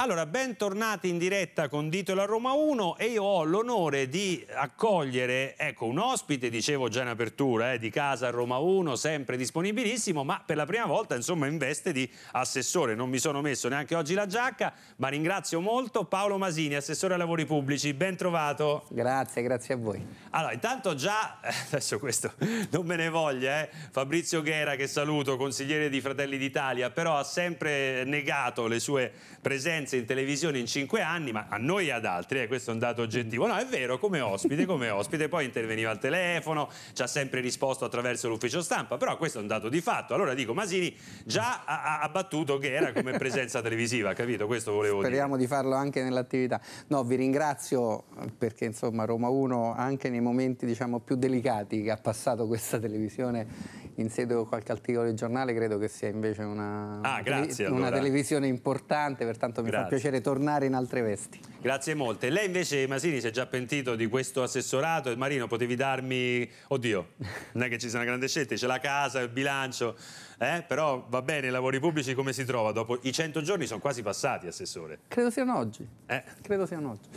Allora, bentornati in diretta con Ditola Roma 1 e io ho l'onore di accogliere ecco, un ospite, dicevo già in apertura, eh, di casa Roma 1, sempre disponibilissimo, ma per la prima volta insomma in veste di assessore. Non mi sono messo neanche oggi la giacca, ma ringrazio molto Paolo Masini, assessore ai lavori pubblici. Ben trovato. Grazie, grazie a voi. Allora, intanto già, eh, adesso questo non me ne voglia, eh, Fabrizio Ghera che saluto, consigliere di Fratelli d'Italia, però ha sempre negato le sue presenze presenze in televisione in cinque anni, ma a noi e ad altri, eh, questo è un dato oggettivo. No, è vero, come ospite, come ospite, poi interveniva al telefono, ci ha sempre risposto attraverso l'ufficio stampa, però questo è un dato di fatto. Allora dico, Masini già ha, ha battuto che era come presenza televisiva, capito? Questo volevo Speriamo dire. Speriamo di farlo anche nell'attività. No, vi ringrazio eh, perché insomma Roma 1 anche nei momenti diciamo più delicati che ha passato questa televisione inseguo qualche articolo di giornale, credo che sia invece una, ah, grazie, una allora. televisione importante, pertanto mi grazie. fa piacere tornare in altre vesti. Grazie molte. Lei invece, Masini, si è già pentito di questo assessorato. Marino, potevi darmi... Oddio, non è che ci sia una grande scelta, c'è la casa, il bilancio... Eh? Però va bene, i lavori pubblici come si trova? Dopo i 100 giorni sono quasi passati, Assessore. Credo siano oggi. Eh? Credo siano oggi.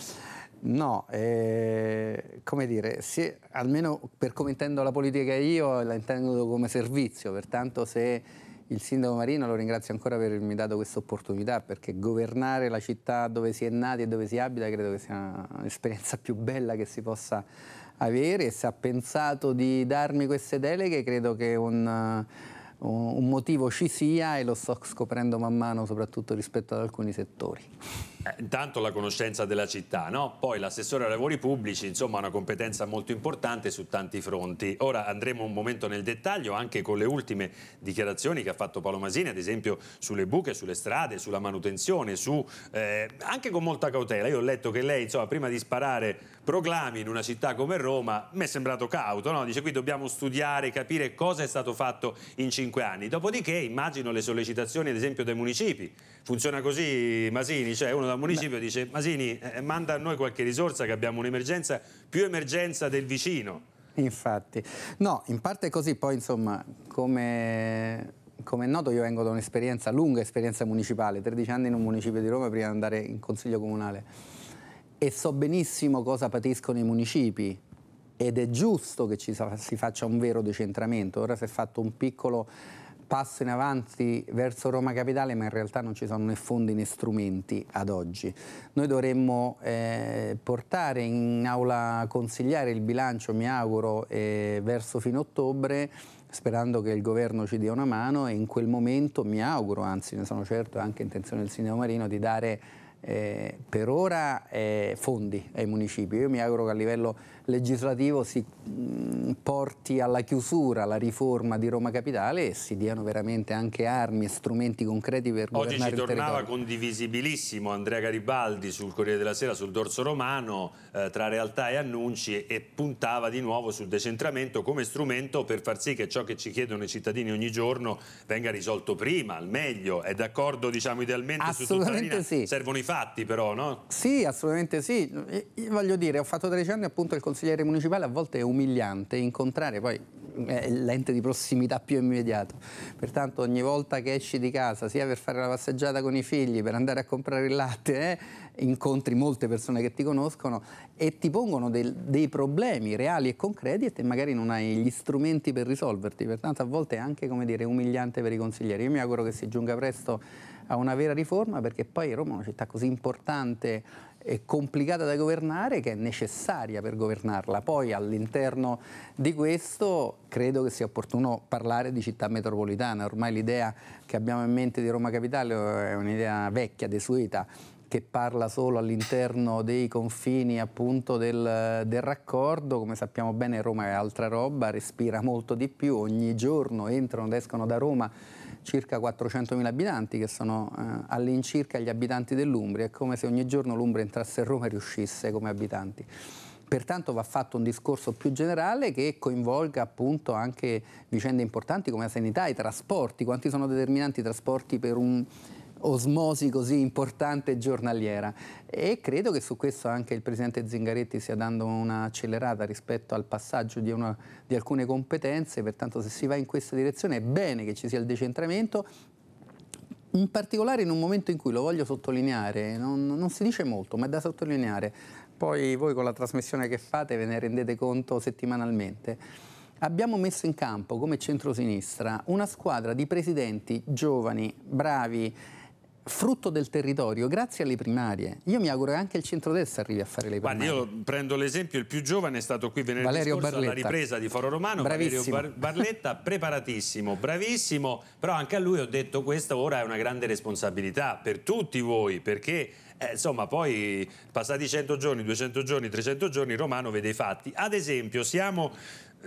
No, eh, come dire, se, almeno per come intendo la politica io, la intendo come servizio, pertanto se il sindaco Marino lo ringrazio ancora per avermi dato questa opportunità, perché governare la città dove si è nati e dove si abita credo che sia un'esperienza più bella che si possa avere e se ha pensato di darmi queste deleghe credo che un un motivo ci sia e lo sto scoprendo man mano soprattutto rispetto ad alcuni settori. Eh, intanto la conoscenza della città, no? poi l'assessore ai lavori pubblici insomma ha una competenza molto importante su tanti fronti. Ora andremo un momento nel dettaglio anche con le ultime dichiarazioni che ha fatto Paolo Masini, ad esempio sulle buche, sulle strade, sulla manutenzione, su, eh, anche con molta cautela. Io ho letto che lei insomma, prima di sparare proclami in una città come Roma, mi è sembrato cauto, no? dice qui dobbiamo studiare, capire cosa è stato fatto in cinque anni. Dopodiché immagino le sollecitazioni ad esempio dei municipi. Funziona così Masini, cioè uno dal municipio Beh. dice Masini eh, eh, manda a noi qualche risorsa che abbiamo un'emergenza più emergenza del vicino. Infatti, no, in parte così, poi insomma come come è noto io vengo da un'esperienza, lunga esperienza municipale, 13 anni in un municipio di Roma prima di andare in consiglio comunale e so benissimo cosa patiscono i municipi ed è giusto che ci si faccia un vero decentramento. Ora si è fatto un piccolo passo in avanti verso Roma Capitale, ma in realtà non ci sono né fondi né strumenti ad oggi. Noi dovremmo eh, portare in aula consigliare il bilancio, mi auguro, eh, verso fine ottobre, sperando che il governo ci dia una mano e in quel momento mi auguro, anzi ne sono certo, è anche intenzione del Signor Marino, di dare eh, per ora eh, fondi ai municipi. Io mi auguro che a livello legislativo si mh, mm, porti alla chiusura la riforma di Roma Capitale e si diano veramente anche armi e strumenti concreti per Oggi governare il territorio. Oggi ci tornava condivisibilissimo Andrea Garibaldi sul Corriere della Sera, sul dorso romano, eh, tra realtà e annunci e puntava di nuovo sul decentramento come strumento per far sì che ciò che ci chiedono i cittadini ogni giorno venga risolto prima, al meglio. È d'accordo diciamo idealmente su tutta la linea? Sì. Servono i fatti però, no? Sì, assolutamente sì. Io voglio dire, ho fatto 13 anni appunto il consigliere municipale, a volte è umiliante incontrare poi è eh, l'ente di prossimità più immediato. Pertanto ogni volta che esci di casa, sia per fare la passeggiata con i figli, per andare a comprare il latte, eh, incontri molte persone che ti conoscono e ti pongono del, dei problemi reali e concreti e te magari non hai gli strumenti per risolverti. Pertanto a volte è anche come dire, umiliante per i consiglieri. Io mi auguro che si giunga presto a una vera riforma perché poi Roma è una città così importante e complicata da governare che è necessaria per governarla. Poi all'interno di questo credo che sia opportuno parlare di città metropolitana. Ormai l'idea che abbiamo in mente di Roma Capitale eh, è un'idea vecchia, desueta, che parla solo all'interno dei confini appunto del, del, raccordo, come sappiamo bene Roma è altra roba, respira molto di più, ogni giorno entrano ed escono da Roma circa 400.000 abitanti che sono eh, all'incirca gli abitanti dell'Umbria, è come se ogni giorno l'Umbria entrasse a Roma e riuscisse come abitanti. Pertanto va fatto un discorso più generale che coinvolga appunto anche vicende importanti come la sanità, i trasporti, quanti sono determinanti i trasporti per un osmosi così importante giornaliera e credo che su questo anche il Presidente Zingaretti stia dando un'accelerata rispetto al passaggio di, una, di alcune competenze, pertanto se si va in questa direzione è bene che ci sia il decentramento in particolare in un momento in cui, lo voglio sottolineare, non, non, si dice molto, ma è da sottolineare, poi voi con la trasmissione che fate ve ne rendete conto settimanalmente, abbiamo messo in campo come centrosinistra una squadra di presidenti giovani, bravi, frutto del territorio, grazie alle primarie. Io mi auguro che anche il centrodestra arrivi a fare le primarie. Guarda, io prendo l'esempio, il più giovane è stato qui venerdì Valerio scorso Barletta. alla ripresa di Foro Romano, Bravissimo. Valerio Bar Barletta, preparatissimo, bravissimo, però anche a lui ho detto questa ora è una grande responsabilità per tutti voi, perché eh, insomma, poi passati 100 giorni, 200 giorni, 300 giorni, Romano vede i fatti. Ad esempio, siamo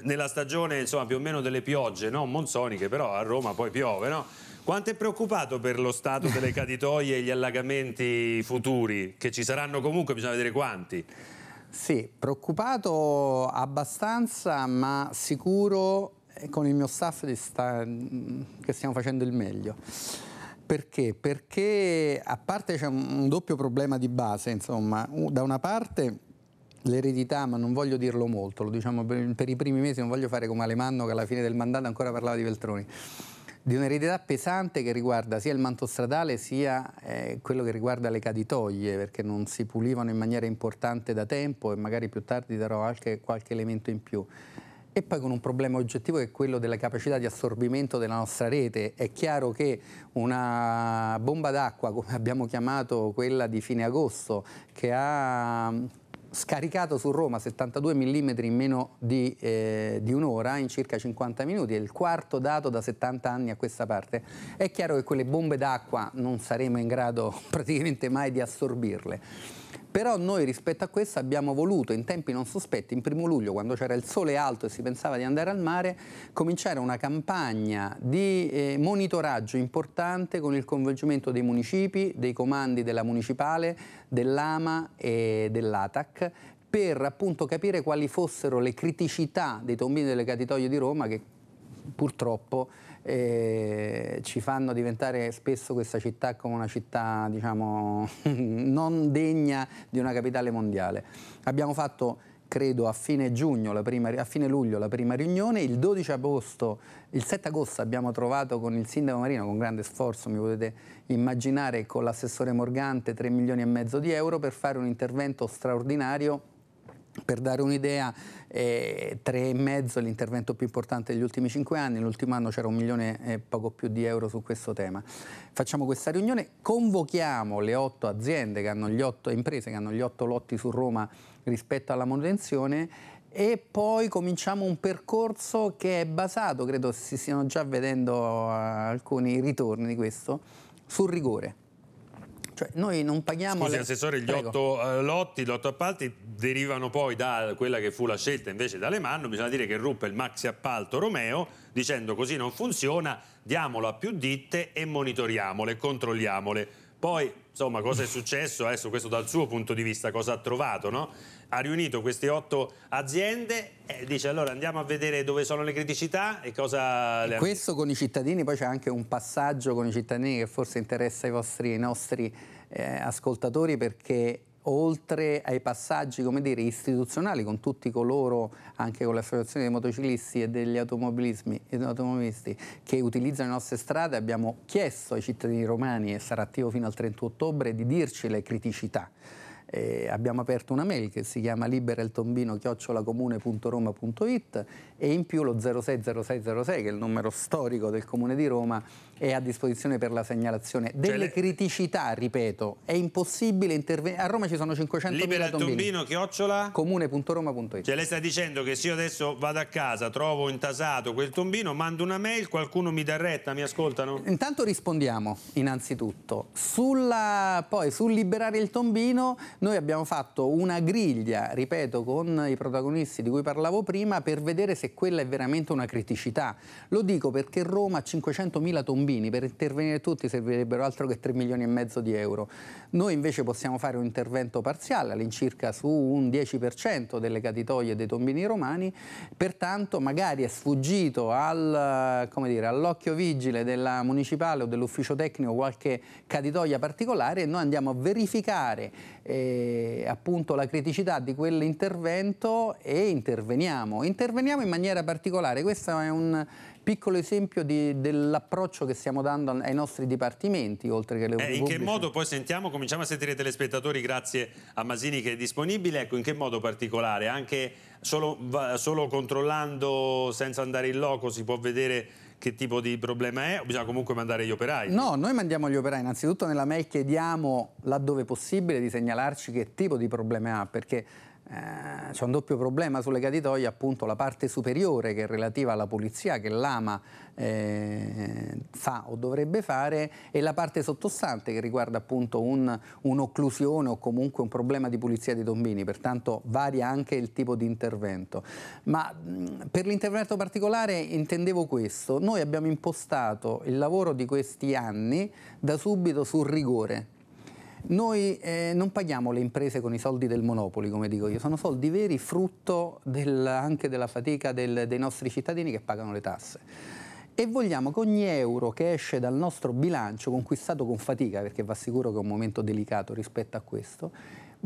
nella stagione insomma, più o meno delle piogge, no? monsoniche, però a Roma poi piove, no? Quanto è preoccupato per lo stato delle caditoie e gli allagamenti futuri, che ci saranno comunque, bisogna vedere quanti? Sì, preoccupato abbastanza, ma sicuro eh, con il mio staff sta... che stiamo facendo il meglio. Perché? Perché a parte c'è un doppio problema di base, insomma, da una parte l'eredità, ma non voglio dirlo molto, lo diciamo per i primi mesi, non voglio fare come Alemanno che alla fine del mandato ancora parlava di Veltroni di un'eredità pesante che riguarda sia il manto stradale sia eh, quello che riguarda le caditoie, perché non si pulivano in maniera importante da tempo e magari più tardi darò anche qualche elemento in più. E poi con un problema oggettivo che è quello della capacità di assorbimento della nostra rete. È chiaro che una bomba d'acqua, come abbiamo chiamato quella di fine agosto, che ha scaricato su Roma 72 mm in meno di, eh, di un'ora, in circa 50 minuti, è il quarto dato da 70 anni a questa parte. È chiaro che quelle bombe d'acqua non saremo in grado praticamente mai di assorbirle. Però noi rispetto a questo abbiamo voluto in tempi non sospetti, in primo luglio quando c'era il sole alto e si pensava di andare al mare, cominciare una campagna di eh, monitoraggio importante con il coinvolgimento dei municipi, dei comandi della municipale, dell'AMA e dell'ATAC per appunto capire quali fossero le criticità dei tombini delle catitoie di Roma che purtroppo eh, ci fanno diventare spesso questa città come una città diciamo, non degna di una capitale mondiale. Abbiamo fatto credo a fine, giugno, prima, a fine luglio la prima riunione, il 12 agosto, il 7 agosto abbiamo trovato con il sindaco Marino, con grande sforzo mi potete immaginare, con l'assessore Morgante 3 milioni e mezzo di euro per fare un intervento straordinario per dare un'idea, eh, tre e mezzo l'intervento più importante degli ultimi cinque anni, l'ultimo anno c'era un milione e poco più di euro su questo tema. Facciamo questa riunione, convochiamo le otto aziende, che hanno gli otto imprese che hanno gli otto lotti su Roma rispetto alla manutenzione e poi cominciamo un percorso che è basato, credo si stiano già vedendo eh, alcuni ritorni di questo, sul rigore cioè noi non paghiamo... Scusi, le... Assessore, gli Prego. otto eh, lotti, gli otto appalti derivano poi da quella che fu la scelta invece da Alemanno, bisogna dire che ruppe il maxi appalto Romeo dicendo così non funziona, diamolo a più ditte e monitoriamole, controlliamole. Poi, insomma, cosa è successo adesso, questo dal suo punto di vista, cosa ha trovato, no? ha riunito queste otto aziende e dice allora andiamo a vedere dove sono le criticità e cosa... Le... Questo con i cittadini, poi c'è anche un passaggio con i cittadini che forse interessa i, vostri, i nostri eh, ascoltatori perché oltre ai passaggi dire, istituzionali con tutti coloro, anche con l'associazione dei motociclisti e degli automobilisti che utilizzano le nostre strade, abbiamo chiesto ai cittadini romani, e sarà attivo fino al 31 ottobre, di dirci le criticità eh, abbiamo aperto una mail che si chiama libereltombino.chiocciolacomune.roma.it e in più lo 060606 che è il numero storico del Comune di Roma è a disposizione per la segnalazione cioè delle cioè, criticità, ripeto, è impossibile intervenire, a Roma ci sono 500 libera tombini. tombino, chiocciola comune.roma.it cioè lei sta dicendo che se io adesso vado a casa, trovo intasato quel tombino, mando una mail, qualcuno mi dà retta, mi ascoltano? Intanto rispondiamo innanzitutto Sulla, poi sul liberare il tombino noi abbiamo fatto una griglia, ripeto, con i protagonisti di cui parlavo prima per vedere se se quella è veramente una criticità. Lo dico perché Roma ha 500.000 tombini, per intervenire tutti servirebbero altro che 3 milioni e mezzo di euro. Noi invece possiamo fare un intervento parziale all'incirca su un 10% delle caditoie dei tombini romani, pertanto magari è sfuggito al, all'occhio vigile della municipale o dell'ufficio tecnico qualche caditoia particolare e noi andiamo a verificare eh, appunto la criticità di quell'intervento e interveniamo. Interveniamo in maniera particolare. Questo è un piccolo esempio dell'approccio che stiamo dando ai nostri dipartimenti, oltre che alle eh, In che modo poi sentiamo, cominciamo a sentire i telespettatori, grazie a Masini che è disponibile, ecco in che modo particolare? Anche solo, solo controllando senza andare in loco si può vedere che tipo di problema è o bisogna comunque mandare gli operai? No, noi mandiamo gli operai, innanzitutto nella mail chiediamo laddove possibile di segnalarci che tipo di problema ha, perché eh, c'è un doppio problema sulle caditoie, appunto la parte superiore che è relativa alla pulizia che l'AMA eh, fa o dovrebbe fare e la parte sottostante che riguarda appunto un'occlusione un o comunque un problema di pulizia dei tombini, pertanto varia anche il tipo di intervento. Ma mh, per l'intervento particolare intendevo questo, noi abbiamo impostato il lavoro di questi anni da subito sul rigore, noi eh, non paghiamo le imprese con i soldi del Monopoli, come dico io, sono soldi veri frutto del, anche della fatica del, dei nostri cittadini che pagano le tasse e vogliamo che ogni euro che esce dal nostro bilancio, conquistato con fatica, perché va sicuro che è un momento delicato rispetto a questo,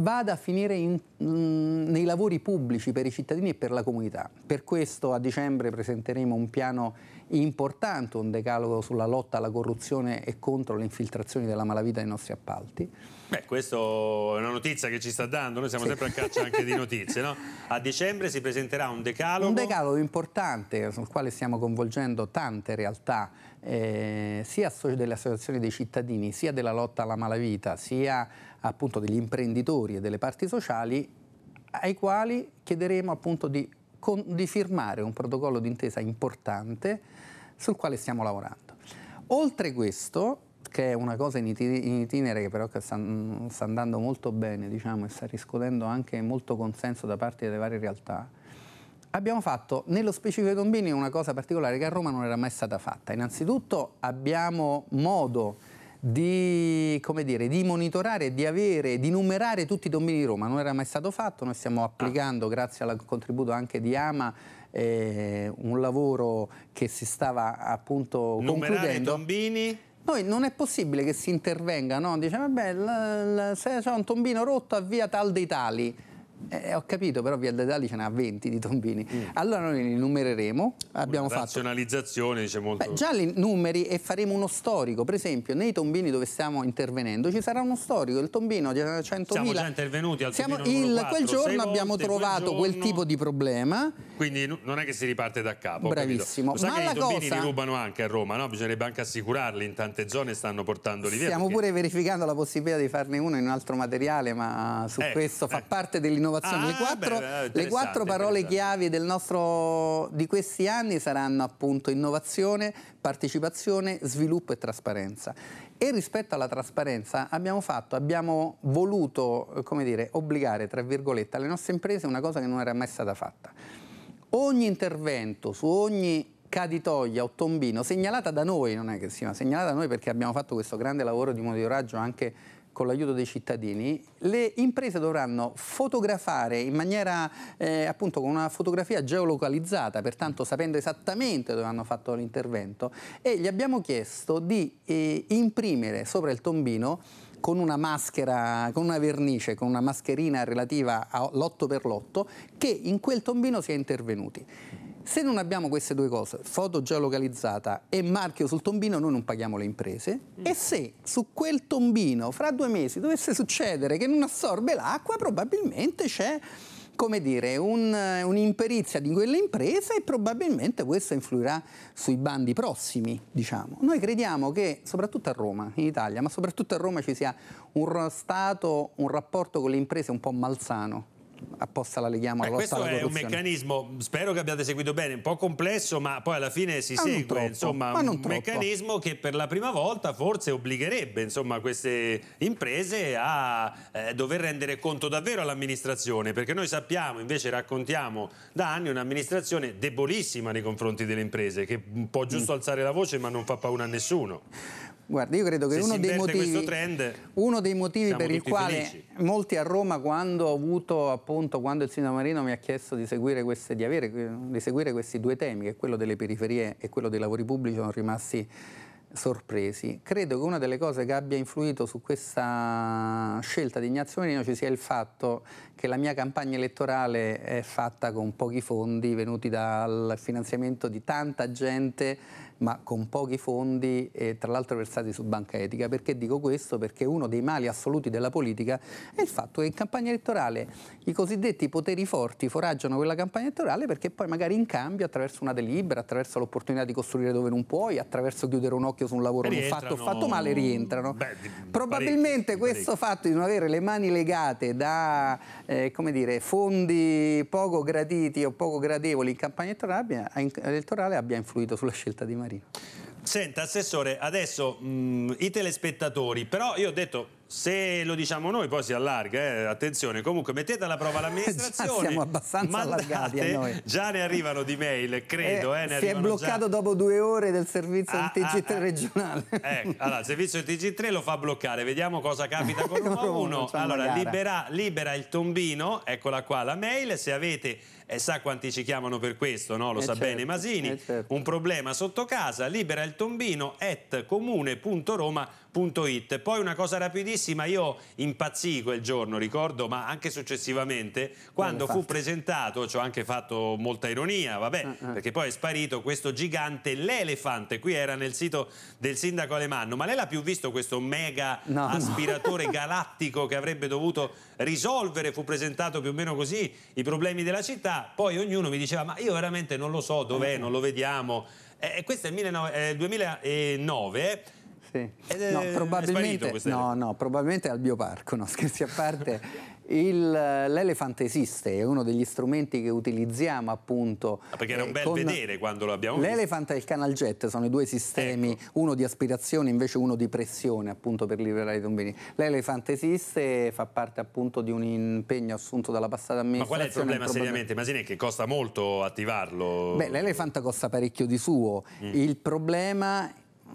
vada a finire in, mm, nei lavori pubblici per i cittadini e per la comunità. Per questo a dicembre presenteremo un piano importante, un decalogo sulla lotta alla corruzione e contro le infiltrazioni della malavita nei nostri appalti. Beh, questa è una notizia che ci sta dando, noi siamo sì. sempre a caccia anche di notizie, no? A dicembre si presenterà un decalogo... Un decalogo importante sul quale stiamo coinvolgendo tante realtà eh, sia delle associazioni dei cittadini, sia della lotta alla malavita, sia appunto degli imprenditori e delle parti sociali, ai quali chiederemo appunto di, con, di firmare un protocollo d'intesa importante sul quale stiamo lavorando. Oltre questo, che è una cosa in itinere che però sta, sta andando molto bene diciamo, e sta riscuotendo anche molto consenso da parte delle varie realtà, abbiamo fatto nello specifico di Tombini una cosa particolare che a Roma non era mai stata fatta. Innanzitutto abbiamo modo di, dire, di monitorare, di avere, di numerare tutti i tombini di Roma. Non era mai stato fatto, noi stiamo applicando, ah. grazie al contributo anche di Ama, eh, un lavoro che si stava appunto numerare concludendo. tombini? Noi non è possibile che si intervenga, no? Dice, vabbè, se c'è un tombino rotto avvia tal dei tali eh, eh, ho capito, però Via Dedali ce n'ha 20 di tombini. Mm. Allora noi li numereremo. Abbiamo Una fatto... Razionalizzazione dice molto. Beh, già li numeri e faremo uno storico. Per esempio, nei tombini dove stiamo intervenendo ci sarà uno storico. Il tombino di 100.000. Siamo già intervenuti al siamo il, 4, Quel giorno volte, abbiamo trovato quel, giorno... quel, tipo di problema. Quindi non è che si riparte da capo. Bravissimo. Ma che i tombini cosa... li rubano anche a Roma, no? Bisognerebbe anche assicurarli. In tante zone stanno portandoli via. Stiamo perché... pure verificando la possibilità di farne uno in un altro materiale, ma su eh, questo fa eh. parte dell'innovazione innovazione. Ah, eh, le, quattro, beh, le quattro parole chiavi nostro, di questi anni saranno appunto innovazione, partecipazione, sviluppo e trasparenza. E rispetto alla trasparenza abbiamo fatto, abbiamo voluto, eh, come dire, obbligare, tra virgolette, alle nostre imprese una cosa che non era mai stata fatta. Ogni intervento su ogni caditoia o Tombino, segnalata da noi, non è che sia, segnalata da noi perché abbiamo fatto questo grande lavoro di monitoraggio anche con l'aiuto dei cittadini, le imprese dovranno fotografare in maniera eh, appunto con una fotografia geolocalizzata, pertanto sapendo esattamente dove hanno fatto l'intervento e gli abbiamo chiesto di eh, imprimere sopra il tombino con una maschera, con una vernice, con una mascherina relativa all'8x8 che in quel tombino si è intervenuti. Se non abbiamo queste due cose, foto geolocalizzata e marchio sul tombino, noi non paghiamo le imprese. Mm. E se su quel tombino fra due mesi dovesse succedere che non assorbe l'acqua, probabilmente c'è come dire, un, un'imperizia di quelle imprese e probabilmente questo influirà sui bandi prossimi, diciamo. Noi crediamo che, soprattutto a Roma, in Italia, ma soprattutto a Roma ci sia un Stato, un rapporto con le imprese un po' malsano, apposta la leghiamo alla eh, lotta alla corruzione. Questo è un meccanismo, spero che abbiate seguito bene, un po' complesso, ma poi alla fine si ma segue, troppo, insomma, un meccanismo che per la prima volta forse obbligherebbe, insomma, queste imprese a eh, dover rendere conto davvero all'amministrazione, perché noi sappiamo, invece raccontiamo da anni un'amministrazione debolissima nei confronti delle imprese, che può giusto mm. alzare la voce ma non fa paura a nessuno. Guarda, io credo che uno dei, motivi, trend, uno dei motivi per il quale felici. molti a Roma, quando ho avuto, appunto, quando il sindaco Marino mi ha chiesto di seguire, queste, di, avere, di seguire questi due temi, che è quello delle periferie e quello dei lavori pubblici, sono rimasti sorpresi. Credo che una delle cose che abbia influito su questa scelta di Ignazio Marino ci sia il fatto che la mia campagna elettorale è fatta con pochi fondi venuti dal finanziamento di tanta gente ma con pochi fondi e tra l'altro versati su banca etica. Perché dico questo? Perché uno dei mali assoluti della politica è il fatto che in campagna elettorale i cosiddetti poteri forti foraggiano quella campagna elettorale perché poi magari in cambio attraverso una delibera, attraverso l'opportunità di costruire dove non puoi, attraverso chiudere un occhio su un lavoro rientrano... fatto, fatto male rientrano. Beh, Probabilmente parecchi, questo parecchi. fatto di non avere le mani legate da eh, dire, fondi poco graditi o poco gradevoli in campagna elettorale abbia, elettorale abbia influito sulla scelta di Maria. Marino. Senta, Assessore, adesso mh, i telespettatori, però io ho detto se lo diciamo noi poi si allarga, eh? attenzione, comunque mettete alla prova l'amministrazione. siamo abbastanza mandate, allargati a noi. Già ne arrivano di mail, credo. Eh, eh, si è bloccato già. dopo due ore del servizio ah, del TG3 ah, ah, regionale. Ecco, allora, il servizio del TG3 lo fa bloccare, vediamo cosa capita con Roma 1. Allora, libera, libera il tombino, eccola qua la mail, se avete e eh, sa quanti ci chiamano per questo, no? lo eh sa certo, bene Masini, eh, certo. un problema sotto casa, libera il tombino at comune.roma It. Poi una cosa rapidissima, io impazzì quel giorno, ricordo, ma anche successivamente, quando fu presentato, ci ho anche fatto molta ironia, vabbè, uh ah, -huh. Ah. perché poi è sparito questo gigante, l'elefante, qui era nel sito del sindaco Alemanno, ma lei l'ha più visto questo mega no, aspiratore no. galattico che avrebbe dovuto risolvere, fu presentato più o meno così, i problemi della città, poi ognuno mi diceva, ma io veramente non lo so dov'è, ah, non lo vediamo. Eh, questo è il, 2009, eh, 2009 sì. No, probabilmente, no, no, probabilmente al bioparco, no, scherzi a parte. l'elefante esiste, è uno degli strumenti che utilizziamo appunto. Ah, perché era un eh, bel con... vedere quando lo abbiamo visto. L'elefante e il canal jet sono i due sistemi, ecco. uno di aspirazione invece uno di pressione appunto per liberare i tombini. L'elefante esiste, e fa parte appunto di un impegno assunto dalla passata amministrazione. Ma qual è il problema seriamente? Masini che costa molto attivarlo? Beh, l'elefante costa parecchio di suo. Mm. Il problema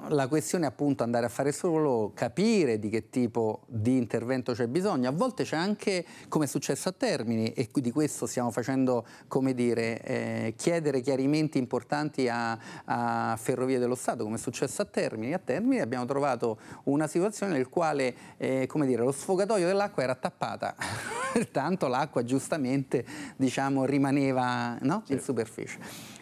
la questione è appunto andare a fare solo capire di che tipo di intervento c'è bisogno. A volte c'è anche, come è successo a Termini, e di questo stiamo facendo, come dire, eh, chiedere chiarimenti importanti a, a, Ferrovie dello Stato, come è successo a Termini. A Termini abbiamo trovato una situazione nel quale, eh, come dire, lo sfogatoio dell'acqua era tappata, pertanto l'acqua giustamente, diciamo, rimaneva no? in superficie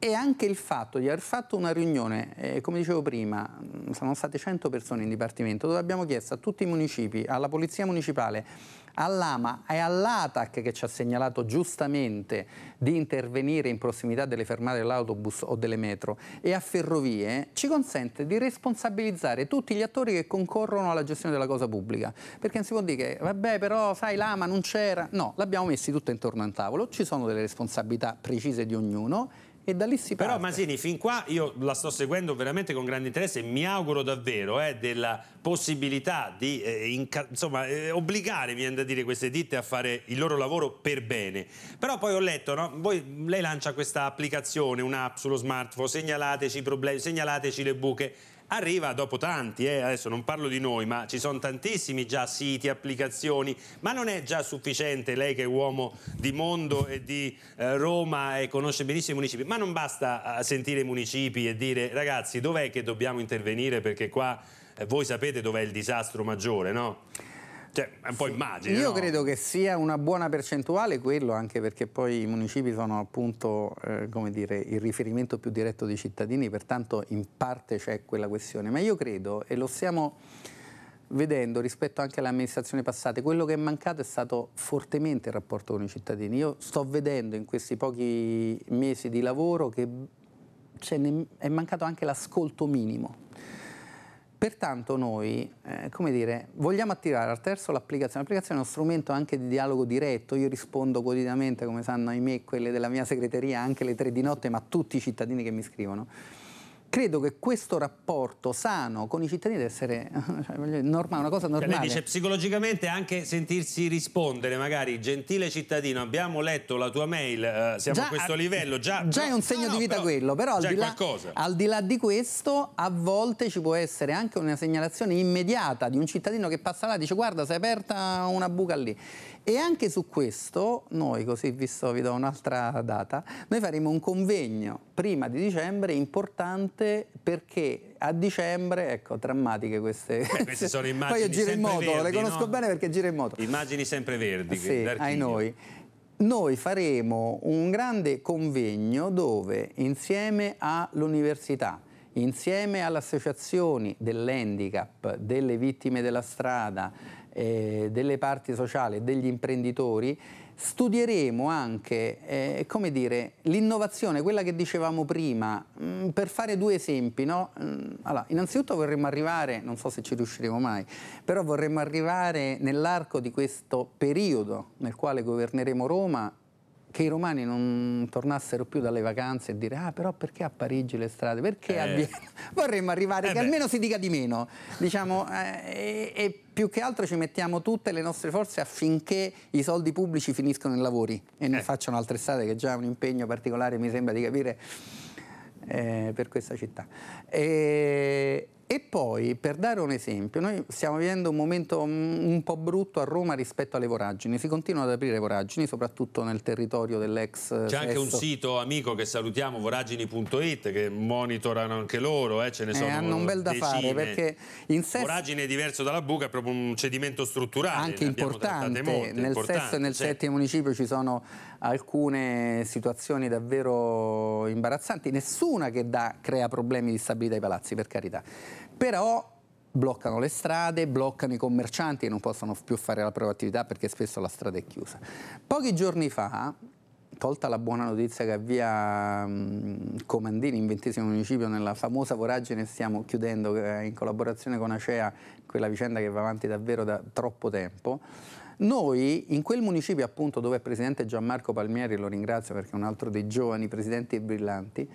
e anche il fatto di aver fatto una riunione, eh, come dicevo prima, sono state 100 persone in dipartimento, dove abbiamo chiesto a tutti i municipi, alla Polizia Municipale, all'AMA e all'ATAC che ci ha segnalato giustamente di intervenire in prossimità delle fermate dell'autobus o delle metro e a ferrovie, ci consente di responsabilizzare tutti gli attori che concorrono alla gestione della cosa pubblica. Perché non si può dire che, vabbè però sai l'AMA non c'era, no, l'abbiamo messi tutto intorno a un tavolo, ci sono delle responsabilità precise di ognuno e da lì si parte. Però Masini, fin qua io la sto seguendo veramente con grande interesse e mi auguro davvero eh, della possibilità di eh, insomma, eh, obbligare, viene da dire, queste ditte a fare il loro lavoro per bene. Però poi ho letto, no? Voi, lei lancia questa applicazione, un'app sullo smartphone, segnalateci i problemi, segnalateci le buche arriva dopo tanti, eh? adesso non parlo di noi, ma ci sono tantissimi già siti, applicazioni, ma non è già sufficiente lei che è uomo di mondo e di eh, Roma e conosce benissimo i municipi, ma non basta eh, sentire i municipi e dire ragazzi dov'è che dobbiamo intervenire perché qua eh, voi sapete dov'è il disastro maggiore, no? Cioè, un po' immagine. Io no? credo che sia una buona percentuale quello, anche perché poi i municipi sono appunto eh, come dire, il riferimento più diretto dei cittadini, pertanto in parte c'è quella questione. Ma io credo, e lo stiamo vedendo rispetto anche alle amministrazioni passate, quello che è mancato è stato fortemente il rapporto con i cittadini. Io sto vedendo in questi pochi mesi di lavoro che è mancato anche l'ascolto minimo Pertanto noi, eh, come dire, vogliamo attirare al terzo l'applicazione. L'applicazione è uno strumento anche di dialogo diretto, io rispondo quotidianamente, come sanno ahimè quelle della mia segreteria, anche le tre di notte, ma tutti i cittadini che mi scrivono credo che questo rapporto sano con i cittadini deve essere cioè, normale, una cosa normale. Cioè, lei dice psicologicamente anche sentirsi rispondere, magari gentile cittadino, abbiamo letto la tua mail, eh, siamo già, a questo livello. Già, già però, è un segno no, di vita però, quello, però al di, là, al di, là, di questo a volte ci può essere anche una segnalazione immediata di un cittadino che passa là e dice guarda si è aperta una buca lì e anche su questo noi, così visto vi do un'altra data, noi faremo un convegno prima di dicembre importante perché a dicembre, ecco, drammatiche queste. Beh, queste sono immagini Poi io giro in moto, verdi, le conosco no? bene perché giro in moto. Immagini sempre verdi. Ah, sì, ai noi noi faremo un grande convegno dove insieme all'università, insieme alle associazioni dell'handicap, delle vittime della strada, eh, delle parti sociali, e degli imprenditori, studieremo anche eh, l'innovazione, quella che dicevamo prima, mh, mm, per fare due esempi. No? Mm, allora, innanzitutto vorremmo arrivare, non so se ci riusciremo mai, però vorremmo arrivare nell'arco di questo periodo nel quale governeremo Roma che i romani non tornassero più dalle vacanze e dire ah però perché a Parigi le strade, perché eh. a Vienna? Vorremmo arrivare eh che beh. almeno si dica di meno, diciamo, eh, e, e più che altro ci mettiamo tutte le nostre forze affinché i soldi pubblici finiscono in lavori e ne eh. facciano altre strade che già un impegno particolare mi sembra di capire. Eh, per questa città. E, e poi, per dare un esempio, noi stiamo vivendo un momento mm, un po' brutto a Roma rispetto alle voragini. Si continuano ad aprire voragini, soprattutto nel territorio dell'ex... Eh, C'è anche un sito amico che salutiamo, voragini.it, che monitorano anche loro, eh, ce ne eh, Hanno un bel da decine. fare, perché in sesto... Voragine è diverso dalla buca, è proprio un cedimento strutturale. Anche importante, molte, nel importante, sesto e nel certo. settimo municipio ci sono alcune situazioni davvero imbarazzanti, nessuna che dà, crea problemi di stabilità ai palazzi, per carità però bloccano le strade, bloccano i commercianti che non possono più fare la propria attività perché spesso la strada è chiusa. Pochi giorni fa, tolta la buona notizia che a via mm, Comandini, in ventesimo municipio, nella famosa voragine stiamo chiudendo eh, in collaborazione con Acea, quella vicenda che va avanti davvero da troppo tempo, noi in quel municipio appunto dove è presidente Gianmarco Palmieri, lo ringrazio perché è un altro dei giovani presidenti brillanti,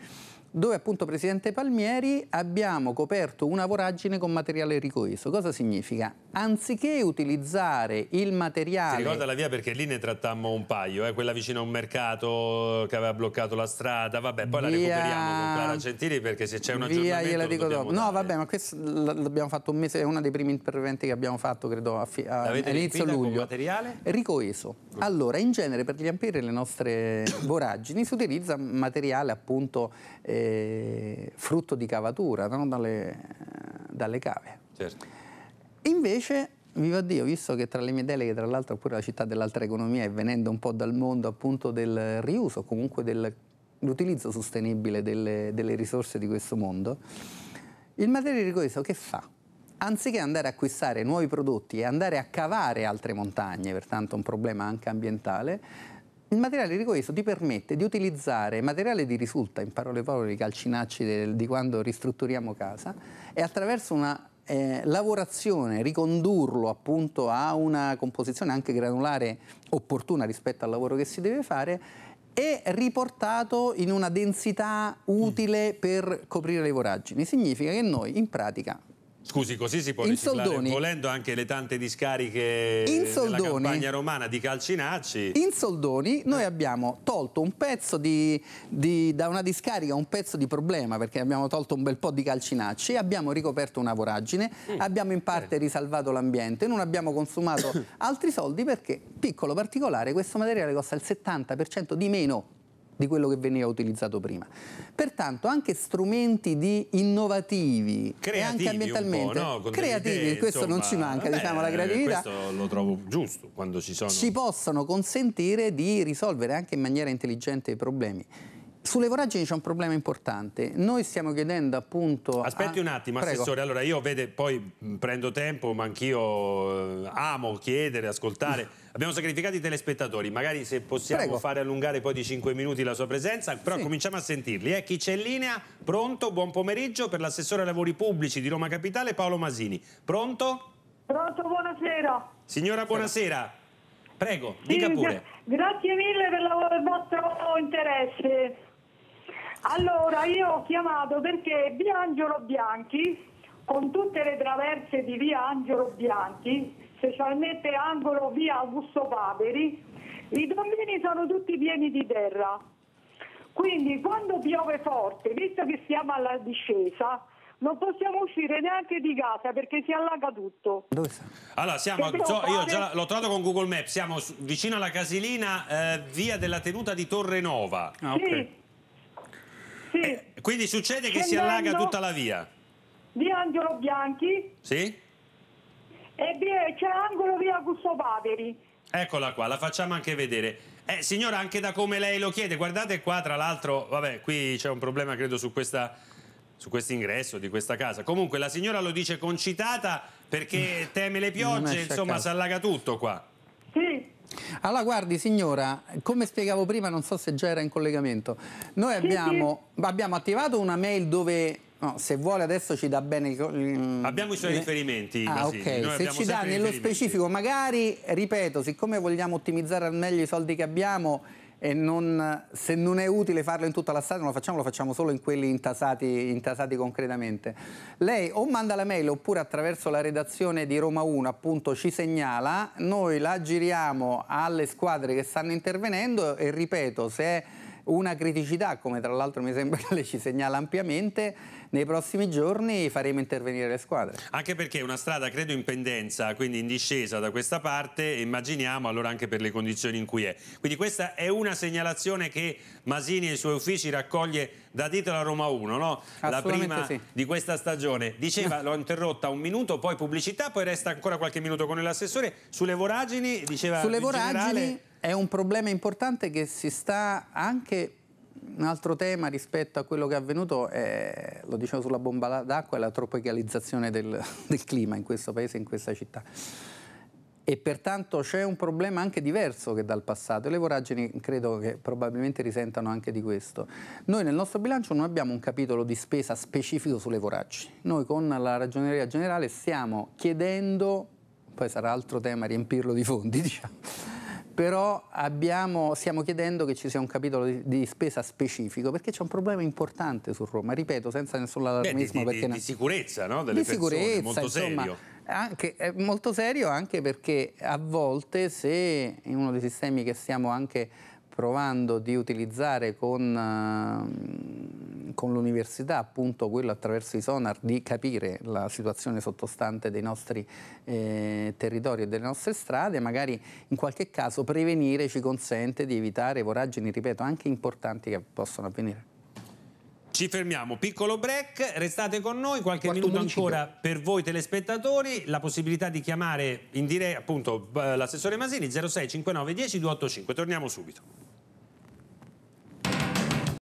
dove appunto Presidente Palmieri abbiamo coperto una voragine con materiale ricoeso. Cosa significa? Anziché utilizzare il materiale... Si ricorda la via perché lì ne trattammo un paio, eh? quella vicino a un mercato che aveva bloccato la strada, vabbè poi via... la recuperiamo con Clara Gentili perché se c'è un via, aggiornamento dico dopo. No vabbè ma questo l'abbiamo fatto un mese, è uno dei primi interventi che abbiamo fatto credo a, a, a inizio luglio. Con materiale? Ricoeso. Allora in genere per riempire le nostre voragini si utilizza materiale appunto eh, frutto di cavatura non dalle, eh, dalle, cave. Certo. Invece, viva Dio, visto che tra le mie deleghe, tra l'altro pure la città dell'altra economia e venendo un po' dal mondo appunto del riuso, comunque dell'utilizzo sostenibile delle, delle risorse di questo mondo, il materiale ricoeso che fa? anziché andare a acquistare nuovi prodotti e andare a cavare altre montagne, pertanto un problema anche ambientale, il materiale ricoeso ti permette di utilizzare materiale di risulta, in parole povere i calcinacci del, di quando ristrutturiamo casa, e attraverso una eh, lavorazione, ricondurlo appunto a una composizione anche granulare opportuna rispetto al lavoro che si deve fare, e riportato in una densità mm. utile per coprire le voragini. Significa che noi in pratica Scusi, così si può in riciclare volendo anche le tante discariche in soldoni, della campagna romana di calcinacci. In soldoni noi abbiamo tolto un pezzo di, di, da una discarica, un pezzo di problema, perché abbiamo tolto un bel po' di calcinacci, abbiamo ricoperto una voragine, mm. abbiamo in parte eh. risalvato l'ambiente, non abbiamo consumato altri soldi perché, piccolo particolare, questo materiale costa il 70% di meno di quello che veniva utilizzato prima. Pertanto anche strumenti di innovativi creativi e anche ambientalmente no? creativi, idee, questo insomma, non ci manca, vabbè, eh diciamo la creatività. Questo lo trovo giusto quando ci sono. Ci possono consentire di risolvere anche in maniera intelligente i problemi. Sulle voragini c'è un problema importante. Noi stiamo chiedendo appunto... Aspetti a... un attimo, Prego. Assessore. Allora io vede, poi mm, prendo tempo, ma anch'io eh, amo chiedere, ascoltare. Abbiamo sacrificato i telespettatori. Magari se possiamo Prego. fare allungare poi di 5 minuti la sua presenza, però sì. cominciamo a sentirli. Eh, chi c'è in linea? Pronto? Buon pomeriggio per l'assessore ai lavori pubblici di Roma Capitale, Paolo Masini. Pronto? Pronto, buonasera. Signora, buonasera. Prego, dica pure. Grazie mille per il vostro interesse. Allora, io ho chiamato perché via Angelo Bianchi, con tutte le traverse di via Angelo Bianchi, specialmente angolo via Augusto Paveri, i domini sono tutti pieni di terra. Quindi quando piove forte, visto che siamo alla discesa, non possiamo uscire neanche di casa perché si allaga tutto. Dove siamo? Allora, siamo, so, io già l'ho trovato con Google Maps, siamo su, vicino alla casilina eh, via della tenuta di Torrenova. Ah, sì. Sì. Eh, quindi succede che Scendendo si allaga tutta la via. Di Angelo Bianchi. Sì. E c'è Angolo via Gusto Paveri. Eccola qua, la facciamo anche vedere. Eh, signora, anche da come lei lo chiede, guardate qua, tra l'altro, vabbè, qui c'è un problema, credo, su questa su questo ingresso di questa casa. Comunque la signora lo dice concitata perché mm. teme le piaccia piogge, insomma, si allaga tutto qua. Sì. Allora, guardi signora, come spiegavo prima, non so se già era in collegamento, noi abbiamo, abbiamo attivato una mail dove No, se vuole adesso ci dà bene... Mm, abbiamo i suoi eh, riferimenti. Ah, okay. Se ci dà nello specifico, magari, ripeto, siccome vogliamo ottimizzare al meglio i soldi che abbiamo, e non, se non è utile farlo in tutta la strada non lo facciamo, lo facciamo solo in quelli intasati, intasati concretamente. Lei o manda la mail oppure attraverso la redazione di Roma 1 appunto ci segnala, noi la giriamo alle squadre che stanno intervenendo e ripeto, se è una criticità, come tra l'altro mi sembra che lei ci segnala ampiamente, nei prossimi giorni faremo intervenire le squadre. Anche perché è una strada credo in pendenza, quindi in discesa da questa parte, immaginiamo allora anche per le condizioni in cui è. Quindi questa è una segnalazione che Masini e i suoi uffici raccoglie da titolo a Roma 1, no? la prima sì. di questa stagione. Diceva, l'ho interrotta un minuto, poi pubblicità, poi resta ancora qualche minuto con l'assessore, sulle voragini, diceva... Sulle voragini... Generale, è un problema importante che si sta anche un altro tema rispetto a quello che è avvenuto, è, lo dicevo sulla bomba d'acqua, è la tropicalizzazione del, del clima in questo paese, in questa città. E pertanto c'è un problema anche diverso che dal passato e le voragini credo che probabilmente risentano anche di questo. Noi nel nostro bilancio non abbiamo un capitolo di spesa specifico sulle voragini, noi con la ragioneria generale stiamo chiedendo, poi sarà altro tema riempirlo di fondi diciamo, però abbiamo, stiamo chiedendo che ci sia un capitolo di, di spesa specifico perché c'è un problema importante su Roma, ripeto, senza nessun allarmismo. Beh, di, di, ne... di, sicurezza, no? Delle di persone, sicurezza, molto insomma, serio. Anche, è molto serio anche perché a volte se in uno dei sistemi che stiamo anche provando di utilizzare con, ehm, con l'università appunto quello attraverso i sonar di capire la situazione sottostante dei nostri eh, territori e delle nostre strade, magari in qualche caso prevenire ci consente di evitare voragini, ripeto, anche importanti che possono avvenire. Ci fermiamo, piccolo break, restate con noi, qualche Quarto minuto municipio. ancora per voi telespettatori, la possibilità di chiamare in diretta appunto l'assessore Masini 06 59 10 285, torniamo subito.